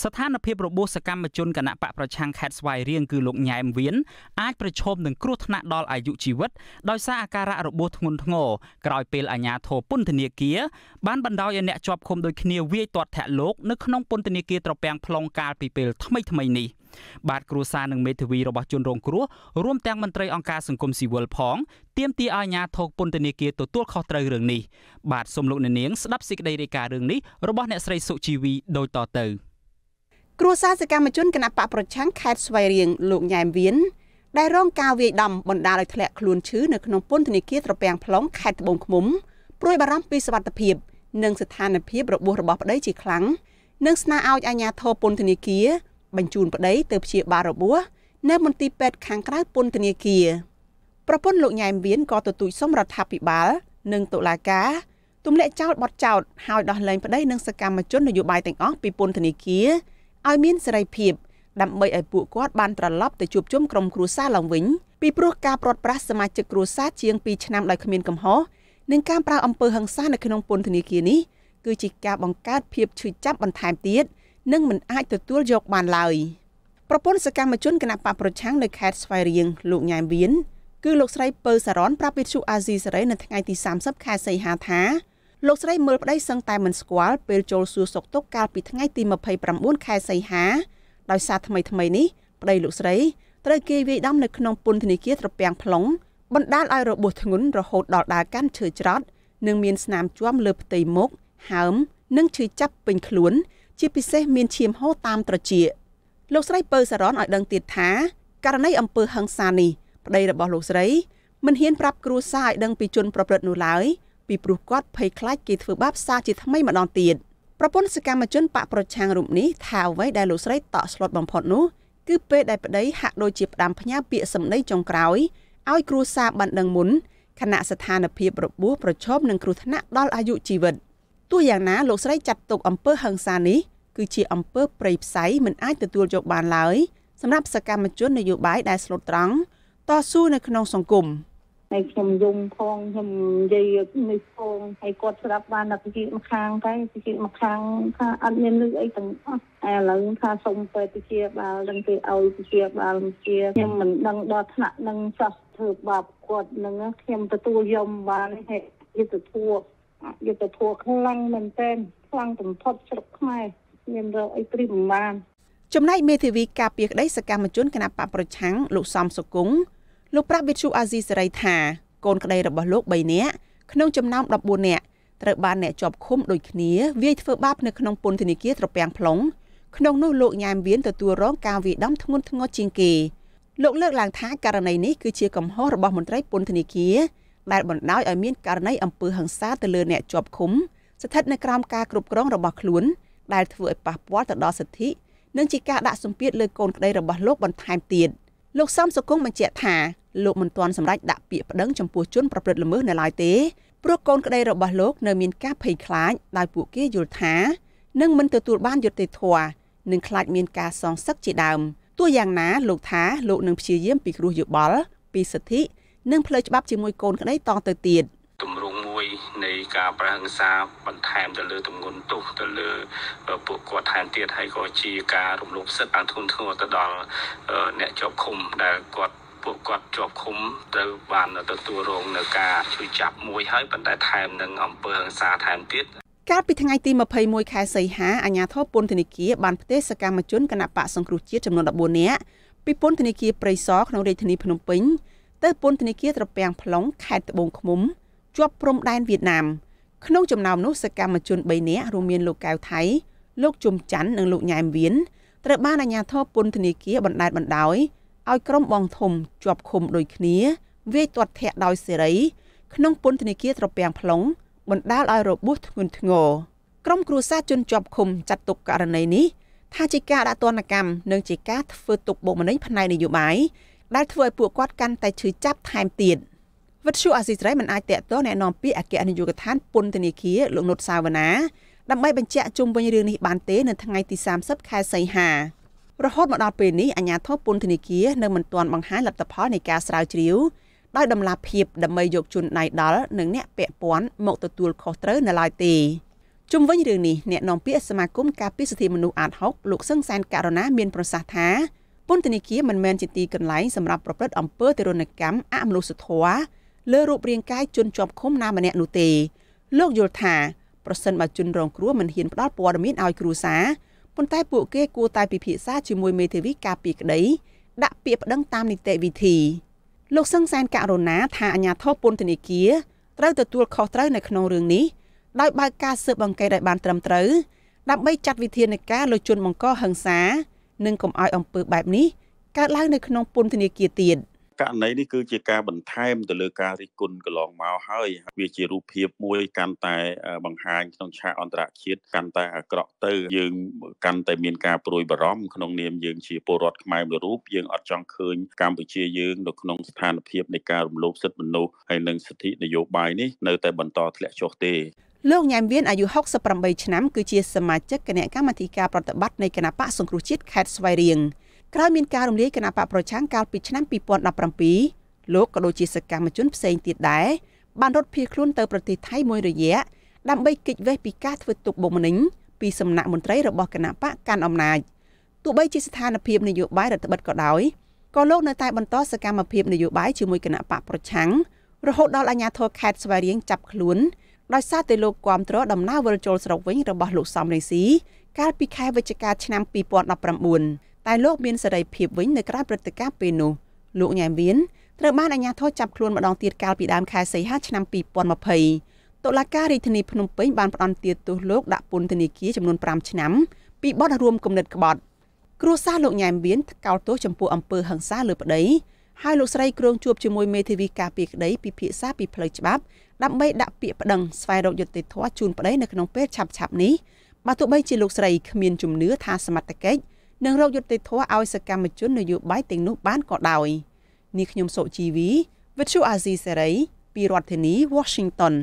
ស្ថានភាពរបួសសកម្មជនគណៈបកប្រឆាំងខេត្តស្វាយរៀងគឺលោកញ៉ែមវៀនអាចប្រឈមនឹងគ្រោះថ្នាក់ដល់អាយុជីវិតដោយសារអាការៈរបួសធ្ងន់ធ្ងរក្រោយពេលអាជ្ញាធរពន្ធនាគារបានបណ្ដោយឲ្យអ្នកជាប់ឃុំដូចគ្នាវាយទាត់ធាក់លោកនៅក្នុងពន្ធនាគារត្រពាំង plong កាលពីពេលថ្មីថ្មីនេះបាទគ្រួសារនិងមេធាវីរបស់ជនរងគ្រោះរួមទាំងមន្ត្រីអង្គការសង្គមស៊ីវិលផងទាមទារឲ្យអាជ្ញាធរពន្ធនាគារទទួលខុសត្រូវរឿងនេះបាទសូមលោកអ្នកនាងស្ដាប់សេចក្តីរាយការណ៍រឿងនេះរបស់អ្នកស្រីសុជីវីដូចតទៅ។គ្រួសារសកម្មជនគណបកប្រឆាំងខេត្តស្វាយរៀងលោកញ៉ែមវៀនដែលរងការវាយដំបណ្ដាលឲ្យធ្លាក់ខ្លួនឈឺនៅក្នុងពន្ធនាគារត្រពាំង plong ខេត្តត្បូងឃ្មុំព្រួយបារម្ភពីសុវត្ថិភាព និងស្ថានភាពរបួសរបស់ប្តីជាខ្លាំងនិងស្នើឲ្យអាជ្ញាធរពន្ធនាគារបញ្ជូនប្តីទៅព្យាបាលរបួសនៅមន្ទីរពេទ្យខាងក្រៅពន្ធនាគារប្រពន្ធលោកញ៉ែមវៀនក៏ទទូចសុំរដ្ឋាភិបាល និងតុលាការទម្លាក់ចោលបទចោតហើយដោះលែងប្តីនិងសកម្មជននយោបាយទាំងអស់ពីពន្ធនាគារឲ្យមានសេរីភាពដើម្បីឲ្យពួកគាត់បានត្រឡប់ទៅជួបជុំក្រុមគ្រួសារឡើងវិញពីព្រោះការព្រាត់ប្រាសសមាជិកគ្រួសារជាង2ឆ្នាំដោយគ្មានកំហុសនិងការប្រើអំពើហិង្សានៅក្នុងពន្ធនាគារនេះគឺជាការបង្កើតភាពឈឺចាប់បន្ថែមទៀតនិងមិនអាចទទួលយកបានឡើយប្រពន្ធសកម្មជនគណបកប្រឆាំងនៅខេត្តស្វាយរៀងលោកញ៉ែមវៀនគឺលោកស្រីពៅសារ៉នប្រាប់វិទ្យុអាស៊ីសេរីនៅថ្ងៃទី30ខែសីហាថាលោកស្រីមើលប្តីសឹងតែមិនស្គាល់ពេលចូលសួរសុខទុក្ខកាលពីថ្ងៃទី29ខែសីហា ដោយសារថ្មីថ្មីនេះប្តីលោកស្រីត្រូវគេវាយដំនៅក្នុងពន្ធនាគារត្រពាំង plong បណ្ដាលឲ្យរបួសធ្ងន់រហូតដល់ដើរកាន់ឈើច្រត់និងមានស្នាមជួមលើផ្ទៃមុខហើម និងឈឺចាប់ពេញខ្លួន ជាពិសេស មានឈាមហូរតាមត្រចៀកលោកស្រីពៅសារ៉នឲ្យដឹងទៀតថា ករណីអំពើហឹង្សានេះប្តីរបស់លោកស្រីមិនហ៊ានប្រាប់គ្រួសារឲ្យដឹងពីជនប្រព្រឹត្តនោះឡើយពីព្រោះគាត់ភ័យខ្លាចគេធ្វើបាបសារជាថ្មីម្ដងទៀតប្រពន្ធសកម្មជនបកប្រឆាំងរូបនេះថាអ្វីដែលលោកស្រីតក់ស្លុតបំផុតនោះគឺពេលដែលប្តីហាក់ដូចជាផ្ដាំផ្ញើពាក្យសម្ដីចុងក្រោយឲ្យគ្រួសារបានដឹងមុនខណៈស្ថានភាពរបួសប្រឈមនឹងគ្រោះថ្នាក់ដល់អាយុជីវិតទោះយ៉ាងណាលោកស្រីចាត់ទុកអំពើហិង្សានេះគឺជាអំពើប្រេយផ្សៃមិនអាចទទួលយកបានឡើយសម្រាប់សកម្មជននយោបាយដែលស្លូតត្រង់តស៊ូនៅក្នុង សង្គម។ហើយខ្ញុំយំផងខ្ញុំនិយាយនេះផងហើយគាត់ស្រាប់បានតែពីមួយខាងតែពីមួយខាងថាអត់មានលឺអីទាំងអស់តែឥឡូវថាសុំពេទ្យវិទ្យាបាលនឹងគេឲ្យវិទ្យាបាលមកជាខ្ញុំមិនដឹងដល់ថ្នាក់នឹងចោះធ្វើបាបគាត់នឹងខ្ញុំទទួលយកបានហេតុយុទ្ធធัวយុទ្ធធัวខ្លាំងមែនទែនខ្លាំងបំផុតស្រុកខ្មែរខ្ញុំរកអីព្រីមិនបានចំណែកមេធាវីការពារក្តីសកម្មជនគណបកប្រឆាំងលោកសំសុគង្គលោកប្រាក់វិទ្យុអាស៊ីសេរីថាកូនក្តីរបស់លោក3នាក់ក្នុងចំណោម14នាក់ត្រូវបានអ្នកជាប់ឃុំដូចគ្នាវាយធ្វើបាបនៅក្នុងពន្ធនាគារត្រពាំង plong ក្នុងនោះលោកញ៉ែមវៀនទទួលរងការវាយដំធ្ងន់ធ្ងរជាងគេលោកលើកឡើងថាករណីនេះគឺជាកំហុសរបស់មន្ត្រីពន្ធនាគារដែលបណ្ដោយឲ្យមានករណីអំពើហិង្សាទៅលើអ្នកជាប់ឃុំស្ថិតនៅក្រោមការគ្រប់គ្រងរបស់ខ្លួនដែលធ្វើឲ្យប៉ះពាល់ទៅដល់សិទ្ធិនិងជាការដាក់សម្ពាធលើកូនក្តីរបស់លោកបន្ថែមទៀតលោកសំសុគងបញ្ជាក់ថាលោកមិនទាន់សម្រេចដាក់ពាក្យប្តឹងចំពោះជនប្រព្រឹត្តល្មើសនៅឡើយទេព្រោះកូនក្តីរបស់លោក នៅមានការភ័យខ្លាចដោយពួកគេយល់ថានឹងមិនទទួល បានយុត្តិធម៌និងខ្លាចមានការសងសឹកជាដើមទោះយ៉ាងណាលោកថា លោកនឹងព្យាយាមពិគ្រោះយោបល់ពីសិទ្ធិនិងផ្លូវច្បាប់ជាមួយកូនក្តីតទៅទៀតទម្រង់មួយ នៃការប្រហិង្សាបន្ថែមទៅលើទម្ងន់ទោសទៅលើពួកគាត់ថែមទៀតហើយក៏ជាការរំលោភសិទ្ធិបានធ្ងន់ធ្ងរទៅដល់អ្នកជាប់ឃុំដែលគាត់ពួកគាត់ជាប់ឃុំត្រូវបានទទួលរងនៅការជួយចាប់មួយហើយប៉ុន្តែថែមនឹងអំពើហិង្សាថែមទៀតកាលពីថ្ងៃទី21ខែសីហាអាជ្ញាធរពន្ធនាគារបានផ្ទេសសកម្មជនគណបកសង្គ្រោះជាតិចំនួន14នាក់ពីពន្ធនាគារព្រៃសរក្នុងរាជធានីភ្នំពេញទៅពន្ធនាគារត្រពាំង plong ខេត្តត្បូងឃ្មុំជាប់ព្រំដែនវៀតណាមក្នុងចំណោមនោះសកម្មជន3នាក់រួមមានលោកកៅថៃលោកជុំច័ន្ទនិងលោកញ៉ែមវៀនត្រូវបានអាជ្ញាធរពន្ធនាគារបណ្ដេតបណ្ដោយឲ្យក្រុមបងធំជាប់ឃុំដូចគ្នា វាយទាត់ធាក់ដោយសេរីក្នុងពន្ធនាគារត្រពាំង plong បណ្ដាលឲ្យរបួសធ្ងន់ធ្ងរក្រុមគ្រួសារជនជាប់ឃុំចាត់ទុកករណីនេះថាជាការដាក់ទណ្ឌកម្មនិងជាការធ្វើទុកបុកម្នេញផ្នែកនយោបាយដែលធ្វើឲ្យពួកគាត់កាន់តែឈឺចាប់ថែមទៀតវិទ្យុអាស៊ីសេរីមិនអាចតេតតងแนะនាំពាក្យអគ្គនាយកដ្ឋានពន្ធនាគារលោកនុតសាវណ្ណាដើម្បីបញ្ជាក់ជុំវិញរឿងនេះបានទេនៅថ្ងៃទី30ខែសីហារហូតមកដល់ពេលនេះអាជ្ញាធរពន្ធនាគារនៅមិនទាន់បង្ហាញលទ្ធផលនៃការស្រាវជ្រាវដោយដំឡាភិបដើម្បីយកជនដៃដល់និងអ្នកពាក់ព័ន្ធមកទទួលខុសត្រូវនៅឡើយទេជុំវិញរឿងនេះអ្នកនាំពាក្យសមាគមការពារសិទ្ធិមនុស្សអាត6លោកសឹងសែនករណាមានប្រសាសន៍ថាពន្ធនាគារមិនមែនជាទីកន្លែងសម្រាប់ប្រព្រឹត្តអំពើទារុណកម្មអមនុស្សធម៌លើរូបរាងកាយជនជាប់ឃុំណាម្នាក់នោះទេលោកយល់ថាប្រសិនបើជនរងគ្រោះមិនហ៊ានផ្ដល់ព័ត៌មានឲ្យគ្រួសារប៉ុន្តែពួកគេ គួរតែពិភាក្សាជាមួយមេធាវីការពីក្តីដាក់ពាក្យប្តឹងតាមនីតិវិធីលោកសឹងសែនករណា ថាអាញាធរពន្ធនាគារត្រូវទទួលខុសត្រូវនៅក្នុងរឿងនេះដោយបើកការស៊ើបអង្កេតឲ្យបានត្រឹមត្រូវដើម្បីចាត់វិធានការលើជនបង្កហិង្សានិងកុំឲ្យអំពើបែបនេះកើតឡើងនៅក្នុងពន្ធនាគារទៀត។ករណីនេះគឺជាការបន្ថែមទៅលើការរិះគន់កន្លងមកហើយវាជារូបភាពមួយកាន់តែបង្ហាញក្នុងឆាកអន្តរជាតិកាន់តែអាក្រក់ទៅ យើងកាន់តែមានការព្រួយបារម្ភក្នុងនាមយើងជាពលរដ្ឋខ្មែរមួយរូបយើងអត់ចង់ឃើញកម្ពុជាយើងនៅក្នុងស្ថានភាពនៃការរំលោភសិទ្ធិមនុស្សហើយនិងសិទ្ធិនយោបាយនេះនៅតែបន្តធ្លាក់ចុះទេលោកញ៉ែមវៀនអាយុ68ឆ្នាំគឺជាសមាជិកគណៈកម្មាធិការប្រតិបត្តិនៃគណៈបកសង្គ្រោះជាតិខេត្តស្វាយរៀងក្រោយមានការរំលាយគណៈបកប្រឆាំងកាលពីឆ្នាំ2017លោកក៏ដូចជាសកម្មជនផ្សេងទៀតដែរបានរត់ភៀសខ្លួនទៅប្រទេសថៃមួយរយៈដើម្បីគេចវេះពីការធ្វើទុកបុកម្នេញពីសំណាក់មន្ត្រីរបស់គណៈបកកាន់អំណាចទោះបីជាស្ថានភាពនយោបាយរដ្ឋបិតក៏ដោយក៏លោកនៅតែបន្តសកម្មភាពនយោបាយជាមួយគណៈបកប្រឆាំងរហូតដល់អាជ្ញាធរខេត្តស្វាយរៀងចាប់ខ្លួនដោយសារតែលោកគាំទ្រដំណើរវិលជុលស្រុកវិញរបស់លោកសំរងស៊ីកាលពីខែវិច្ឆិកាឆ្នាំ2019តែលោកមានសេរីភាពវិញនៅក្រៅព្រឹត្តិការណ៍ពេលនោះលោកញ៉ែមវៀនត្រូវបានអាជ្ញាធរចាប់ខ្លួនម្ដងទៀតកាលពីដើមខែសីហាឆ្នាំ2020តុលាការរាជធានីភ្នំពេញបានផ្ដន្ទាទោសលោកដាក់ពន្ធនាគារចំនួន5ឆ្នាំ ពីបទរួមគំនិតក្បត់គ្រួសារលោកញ៉ែមវៀនកោតទោសចំពោះអំពើហិង្សាលើប្តីហើយលោកស្រីគ្រងជួបជាមួយមេធាវីការពារក្តីពិភាក្សាពីផ្លូវច្បាប់ដើម្បីដាក់ពាក្យប្តឹងស្វែងរកយុត្តិធម៌ជូនប្តីនៅក្នុងពេលឆាប់ៗនេះបើទោះបីជាលោកស្រីគ្មានជំនឿថាសមត្ថកិច្ចនិងរកយុត្តិធម៌ឲ្យសកម្មជននយោបាយទាំងនោះបានក៏ដោយនាងខ្ញុំសុជីវី វិទ្យុអាស៊ីសេរីពីរដ្ឋធានី Washington